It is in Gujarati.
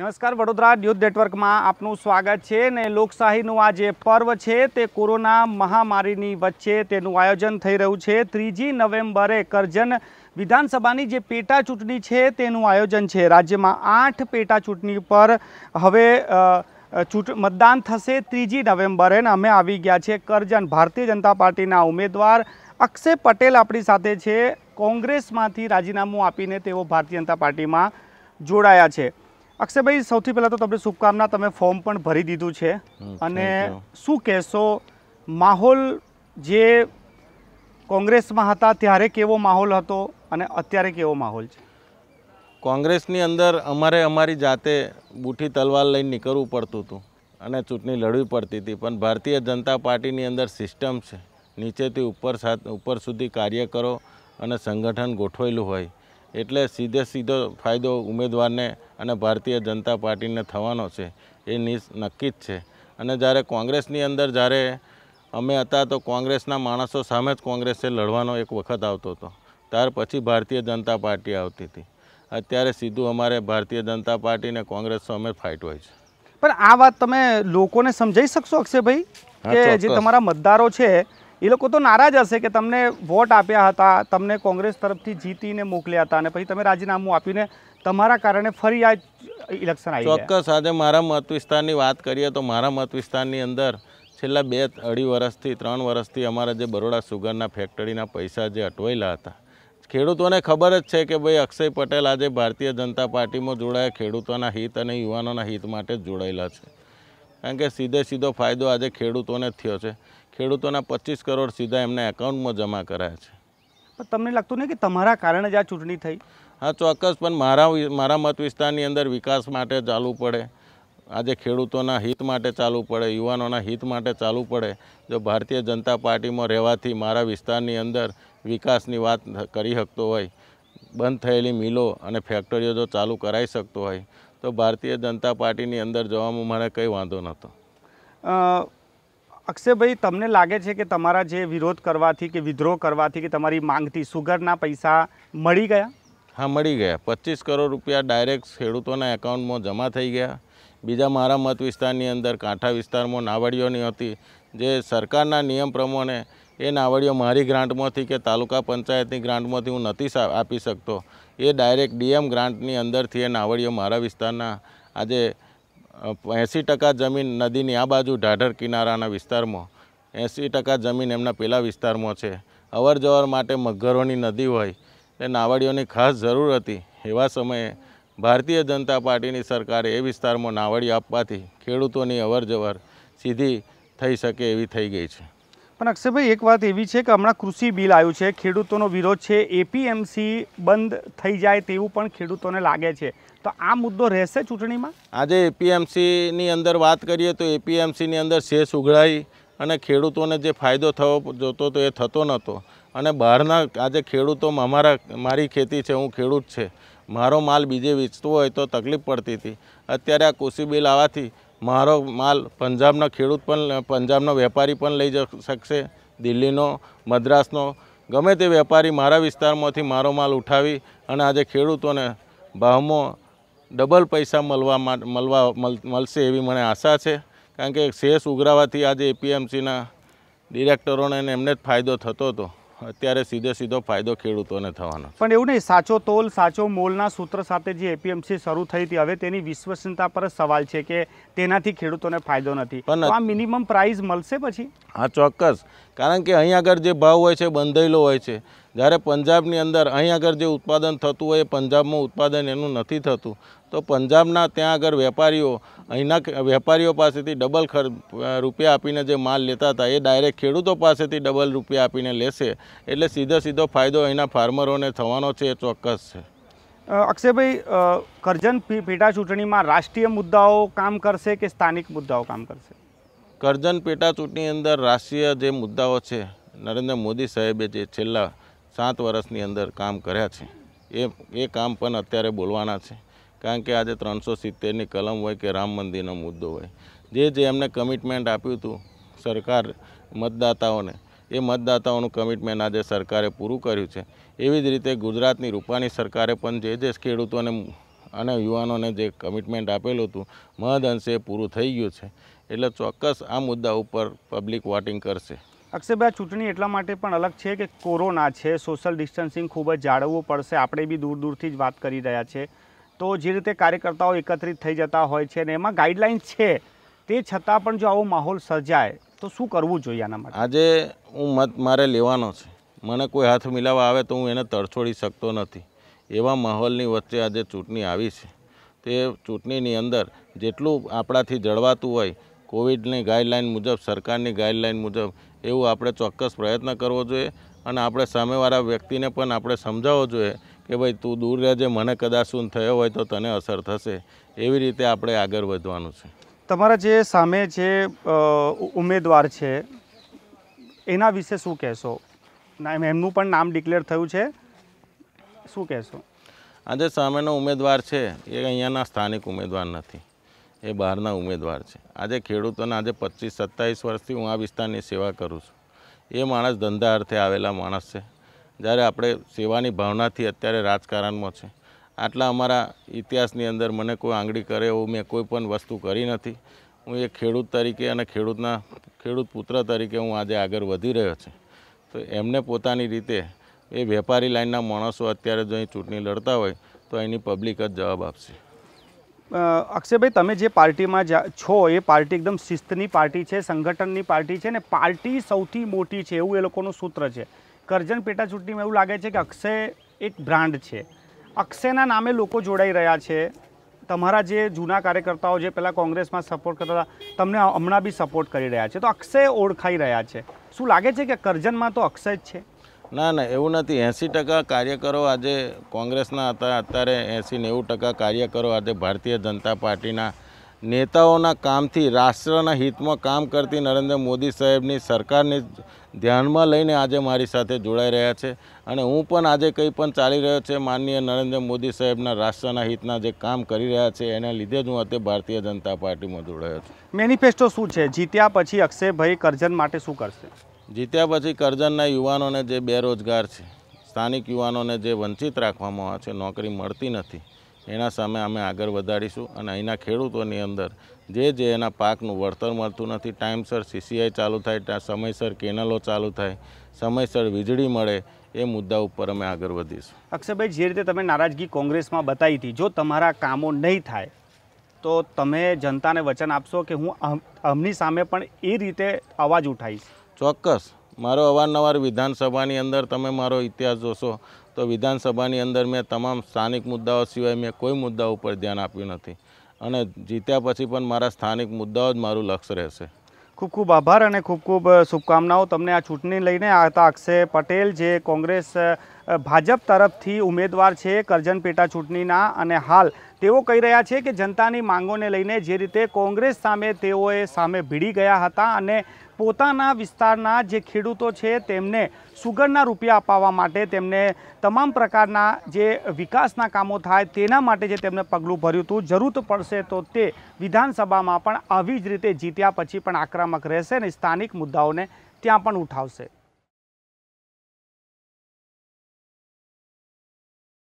નમસ્કાર વડોદરા ન્યૂઝ નેટવર્કમાં આપનું સ્વાગત છે ને લોકશાહીનું આ જે પર્વ છે તે કોરોના મહામારીની વચ્ચે તેનું આયોજન થઈ રહ્યું છે ત્રીજી નવેમ્બરે કરજન વિધાનસભાની જે પેટા ચૂંટણી છે તેનું આયોજન છે રાજ્યમાં આઠ પેટા ચૂંટણી પર હવે ચૂંટ મતદાન થશે ત્રીજી નવેમ્બરે ને અમે આવી ગયા છીએ કરજણ ભારતીય જનતા પાર્ટીના ઉમેદવાર અક્ષય પટેલ આપણી સાથે છે કોંગ્રેસમાંથી રાજીનામું આપીને તેઓ ભારતીય જનતા પાર્ટીમાં જોડાયા છે અક્ષયભાઈ સૌથી પહેલાં તો તમને શુભકામના તમે ફોર્મ પણ ભરી દીધું છે અને શું કહેશો માહોલ જે કોંગ્રેસમાં હતા ત્યારે કેવો માહોલ હતો અને અત્યારે કેવો માહોલ છે કોંગ્રેસની અંદર અમારે અમારી જાતે બૂઠી તલવાર લઈને નીકળવું પડતું હતું અને ચૂંટણી લડવી પડતી હતી પણ ભારતીય જનતા પાર્ટીની અંદર સિસ્ટમ છે નીચેથી ઉપર ઉપર સુધી કાર્ય કરો અને સંગઠન ગોઠવેલું હોય એટલે સીધે સીધો ફાયદો ઉમેદવારને અને ભારતીય જનતા પાર્ટીને થવાનો છે એ નક્કી જ છે અને જ્યારે કોંગ્રેસની અંદર જ્યારે અમે હતા તો કોંગ્રેસના માણસો સામે જ કોંગ્રેસે લડવાનો એક વખત આવતો હતો ત્યાર પછી ભારતીય જનતા પાર્ટી આવતી હતી અત્યારે સીધું અમારે ભારતીય જનતા પાર્ટી અને કોંગ્રેસ સામે ફાઇટ હોય છે પણ આ વાત તમે લોકોને સમજાવી શકશો અક્ષયભાઈ કે જે તમારા મતદારો છે એ લોકો તો નારાજ હશે કે તમને વોટ આપ્યા હતા તમને કોંગ્રેસ તરફથી જીતીને મોકલ્યા હતા અને પછી તમે રાજીનામું આપીને તમારા કારણે ફરી આ ઇલેક્શન આવી ચોક્કસ આજે મારા મત વિસ્તારની વાત કરીએ તો મારા મત વિસ્તારની અંદર છેલ્લા બે અઢી વર્ષથી ત્રણ વર્ષથી અમારા જે બરોડા સુગરના ફેક્ટરીના પૈસા જે અટવાયેલા હતા ખેડૂતોને ખબર જ છે કે ભાઈ અક્ષય પટેલ આજે ભારતીય જનતા પાર્ટીમાં જોડાયા ખેડૂતોના હિત અને યુવાનોના હિત માટે જોડાયેલા છે કારણ કે સીધે સીધો ફાયદો આજે ખેડૂતોને થયો છે ખેડૂતોના પચીસ કરોડ સીધા એમના એકાઉન્ટમાં જમા કરાયા છે પણ તમને લાગતું નહીં કે તમારા કારણે જ આ ચૂંટણી થઈ હા ચોક્કસ પણ મારા મારા મત વિસ્તારની અંદર વિકાસ માટે ચાલવું પડે આજે ખેડૂતોના હિત માટે ચાલવું પડે યુવાનોના હિત માટે ચાલવું પડે જો ભારતીય જનતા પાર્ટીમાં રહેવાથી મારા વિસ્તારની અંદર વિકાસની વાત કરી શકતો હોય બંધ થયેલી મિલો અને ફેક્ટરીઓ જો ચાલુ કરાવી શકતો હોય તો ભારતીય જનતા પાર્ટીની અંદર જવામાં મને કંઈ વાંધો નહોતો અક્ષયભાઈ તમને લાગે છે કે તમારા જે વિરોધ કરવાથી કે વિદ્રોહ કરવાથી કે તમારી માંગથી સુગરના પૈસા મળી ગયા હા મળી ગયા પચીસ કરોડ રૂપિયા ડાયરેક્ટ ખેડૂતોના એકાઉન્ટમાં જમા થઈ ગયા બીજા મારા મત વિસ્તારની અંદર કાંઠા વિસ્તારમાં નાવડીઓની હતી જે સરકારના નિયમ પ્રમાણે એ નાવડીઓ મારી ગ્રાન્ટમાંથી કે તાલુકા પંચાયતની ગ્રાન્ટમાંથી હું નથી આપી શકતો એ ડાયરેક્ટ ડીએમ ગ્રાન્ટની અંદરથી એ નાવડીઓ મારા વિસ્તારના આજે એંસી ટકા જમીન નદીની આ બાજુ ઢાઢર કિનારાના વિસ્તારમાં એંસી ટકા જમીન એમના પેલા વિસ્તારમાં છે અવર જવર માટે મગરોની નદી હોય એ નાવડીઓની ખાસ જરૂર હતી એવા સમયે ભારતીય જનતા પાર્ટીની સરકારે એ વિસ્તારમાં નાવડી આપવાથી ખેડૂતોની અવર જવર સીધી થઈ શકે એવી થઈ ગઈ છે પણ અક્ષયભાઈ એક વાત એવી છે કે હમણાં કૃષિ બિલ આવ્યું છે ખેડૂતોનો વિરોધ છે એપીએમસી બંધ થઈ જાય તેવું પણ ખેડૂતોને લાગે છે તો આ મુદ્દો રહેશે ચૂંટણીમાં આજે એપીએમસીની અંદર વાત કરીએ તો એપીએમસીની અંદર શેષ ઉઘડાઈ અને ખેડૂતોને જે ફાયદો થવો જોતો તો એ થતો નહોતો અને બહારના આજે ખેડૂતો અમારા મારી ખેતી છે હું ખેડૂત છે મારો માલ બીજે વેચતો હોય તો તકલીફ પડતી હતી અત્યારે આ કૃષિ બિલ આવવાથી મારો માલ પંજાબના ખેડૂત પણ પંજાબનો વેપારી પણ લઈ શકશે દિલ્હીનો મદ્રાસનો ગમે તે વેપારી મારા વિસ્તારમાંથી મારો માલ ઉઠાવી અને આજે ખેડૂતોને ભાવમાં ડબલ પૈસા મળવા મળવા મળશે એવી મને આશા છે કારણ કે શેષ ઉઘરાવાથી આજે એપીએમસીના ડિરેક્ટરોને એમને જ ફાયદો થતો હતો અત્યારે સીધો સીધો ફાયદો ખેડૂતોને થવાનો પણ એવું નહીં સાચો તોલ સાચો મોલના સૂત્ર સાથે જે એપીએમસી શરૂ થઈ હતી હવે તેની વિશ્વસનીયતા પર સવાલ છે કે તેનાથી ખેડૂતોને ફાયદો નથી પણ આ મિનિમમ પ્રાઇસ મળશે પછી હા ચોક્કસ કારણ કે અહીં આગળ જે ભાવ હોય છે બંધાયેલો હોય છે જ્યારે પંજાબની અંદર અહીં આગળ જે ઉત્પાદન થતું હોય એ પંજાબમાં ઉત્પાદન એનું નથી થતું તો પંજાબના ત્યાં આગળ વેપારીઓ અહીંના વેપારીઓ પાસેથી ડબલ ખર્ચ રૂપિયા આપીને જે માલ લેતા હતા એ ડાયરેક્ટ ખેડૂતો પાસેથી ડબલ રૂપિયા આપીને લેશે એટલે સીધો સીધો ફાયદો અહીંના ફાર્મરોને થવાનો છે એ ચોક્કસ છે અક્ષયભાઈ કરજણ પેટા ચૂંટણીમાં રાષ્ટ્રીય મુદ્દાઓ કામ કરશે કે સ્થાનિક મુદ્દાઓ કામ કરશે કરજન પેટા ચૂંટણી અંદર રાષ્ટ્રીય જે મુદ્દાઓ છે નરેન્દ્ર મોદી સાહેબે જે છેલ્લા સાત વર્ષની અંદર કામ કર્યા છે એ એ કામ પણ અત્યારે બોલવાના છે કારણ કે આજે ત્રણસો સિત્તેરની કલમ હોય કે રામ મંદિરનો મુદ્દો હોય જે જે એમને કમિટમેન્ટ આપ્યું હતું સરકાર મતદાતાઓને એ મતદાતાઓનું કમિટમેન્ટ આજે સરકારે પૂરું કર્યું છે એવી જ રીતે ગુજરાતની રૂપાણી સરકારે પણ જે જે ખેડૂતોને અને યુવાનોને જે કમિટમેન્ટ આપેલું હતું મહદ અંશે પૂરું થઈ ગયું છે એટલે ચોક્કસ આ મુદ્દા ઉપર પબ્લિક વોટિંગ કરશે અક્ષયભાઈ ચૂંટણી એટલા માટે પણ અલગ છે કે કોરોના છે સોશિયલ ડિસ્ટન્સિંગ ખૂબ જ જાળવવું પડશે આપણે બી દૂર દૂરથી જ વાત કરી રહ્યા છે તો જે રીતે કાર્યકર્તાઓ એકત્રિત થઈ જતા હોય છે અને એમાં ગાઈડલાઇન છે તે છતાં પણ જો આવો માહોલ સર્જાય તો શું કરવું જોઈએ આના માટે આજે હું મત મારે લેવાનો છે મને કોઈ હાથ મિલાવવા આવે તો હું એને તરછોડી શકતો નથી એવા માહોલની વચ્ચે આજે ચૂંટણી આવી છે તે ચૂંટણીની અંદર જેટલું આપણાથી જળવાતું હોય કોવિડની ગાઈડલાઇન મુજબ સરકારની ગાઈડલાઇન મુજબ એવું આપણે ચોક્કસ પ્રયત્ન કરવો જોઈએ અને આપણે સામેવાળા વ્યક્તિને પણ આપણે સમજાવવો જોઈએ કે ભાઈ તું દૂર રહેજે મને કદાચ શું થયો હોય તો તને અસર થશે એવી રીતે આપણે આગળ વધવાનું છે તમારા જે સામે જે ઉમેદવાર છે એના વિશે શું કહેશો એમનું પણ નામ ડિક્લેર થયું છે શું કહેશો આજે સામેનો ઉમેદવાર છે એ અહીંયાના સ્થાનિક ઉમેદવાર નથી એ બહારના ઉમેદવાર છે આજે ખેડૂતોને આજે પચીસ સત્તાવીસ વર્ષથી હું આ વિસ્તારની સેવા કરું છું એ માણસ ધંધા અર્થે આવેલા માણસ છે જ્યારે આપણે સેવાની ભાવનાથી અત્યારે રાજકારણમાં છે આટલા અમારા ઇતિહાસની અંદર મને કોઈ આંગળી કરે એવું મેં કોઈ પણ વસ્તુ કરી નથી હું એક ખેડૂત તરીકે અને ખેડૂતના ખેડૂત પુત્ર તરીકે હું આજે આગળ વધી રહ્યો છું તો એમને પોતાની રીતે એ વેપારી લાઇનના માણસો અત્યારે જો અહીં ચૂંટણી લડતા હોય તો એની પબ્લિક જ જવાબ આપશે અક્ષયભાઈ તમે જે પાર્ટીમાં જા છો એ પાર્ટી એકદમ શિસ્તની પાર્ટી છે સંગઠનની પાર્ટી છે ને પાર્ટી સૌથી મોટી છે એવું એ લોકોનું સૂત્ર છે કરજણ પેટા ચૂંટણીમાં એવું લાગે છે કે અક્ષય એક બ્રાન્ડ છે અક્ષયના નામે લોકો જોડાઈ રહ્યા છે તમારા જે જૂના કાર્યકર્તાઓ જે પહેલાં કોંગ્રેસમાં સપોર્ટ કરતા હતા તમને હમણાં બી સપોર્ટ કરી રહ્યા છે તો અક્ષય ઓળખાઈ રહ્યા છે શું લાગે છે કે કરજણમાં તો અક્ષય જ છે ના ના એવું નથી એંસી ટકા કાર્યકરો આજે કોંગ્રેસના હતા અત્યારે એંસી નેવું ટકા કાર્યકરો આજે ભારતીય જનતા પાર્ટીના નેતાઓના કામથી રાષ્ટ્રના હિતમાં કામ કરતી નરેન્દ્ર મોદી સાહેબની સરકારને ધ્યાનમાં લઈને આજે મારી સાથે જોડાઈ રહ્યા છે અને હું પણ આજે કંઈ પણ ચાલી રહ્યો છે માનનીય નરેન્દ્ર મોદી સાહેબના રાષ્ટ્રના હિતના જે કામ કરી રહ્યા છે એના લીધે જ હું અત્યારે ભારતીય જનતા પાર્ટીમાં જોડાયો છું મેનિફેસ્ટો શું છે જીત્યા પછી અક્ષયભાઈ કરજન માટે શું કરશે જીત્યા પછી કરજણના યુવાનોને જે બેરોજગાર છે સ્થાનિક યુવાનોને જે વંચિત રાખવામાં આવે છે નોકરી મળતી નથી એના સામે અમે આગળ વધારીશું અને અહીંના ખેડૂતોની અંદર જે જે એના પાકનું વળતર મળતું નથી ટાઈમસર સીસીઆઈ ચાલુ થાય સમયસર કેનલો ચાલુ થાય સમયસર વીજળી મળે એ મુદ્દા ઉપર અમે આગળ વધીશું અક્ષયભાઈ જે રીતે તમે નારાજગી કોંગ્રેસમાં બતાવી હતી જો તમારા કામો નહીં થાય તો તમે જનતાને વચન આપશો કે હું અમની સામે પણ એ રીતે અવાજ ઉઠાવીશ ચોક્કસ મારો અવારનવાર વિધાનસભાની અંદર તમે મારો ઇતિહાસ જોશો તો વિધાનસભાની અંદર મેં તમામ સ્થાનિક મુદ્દાઓ સિવાય મેં કોઈ મુદ્દા ઉપર ધ્યાન આપ્યું નથી અને જીત્યા પછી પણ મારા સ્થાનિક મુદ્દાઓ જ મારું લક્ષ્ય રહેશે ખૂબ ખૂબ આભાર અને ખૂબ ખૂબ શુભકામનાઓ તમને આ ચૂંટણી લઈને આવતા અક્ષય પટેલ જે કોંગ્રેસ ભાજપ તરફથી ઉમેદવાર છે કરજણપેટા ચૂંટણીના અને હાલ તેઓ કહી રહ્યા છે કે જનતાની માંગોને લઈને જે રીતે કોંગ્રેસ સામે તેઓએ સામે ભીડી ગયા હતા અને પોતાના વિસ્તારના જે ખેડૂતો છે તેમને સુગરના રૂપિયા અપાવવા માટે તેમને તમામ પ્રકારના જે વિકાસના કામો થાય તેના માટે જે તેમને પગલું ભર્યું હતું જરૂર પડશે તો તે વિધાનસભામાં પણ આવી જ રીતે જીત્યા પછી પણ આક્રમક રહેશે અને સ્થાનિક મુદ્દાઓને ત્યાં પણ ઉઠાવશે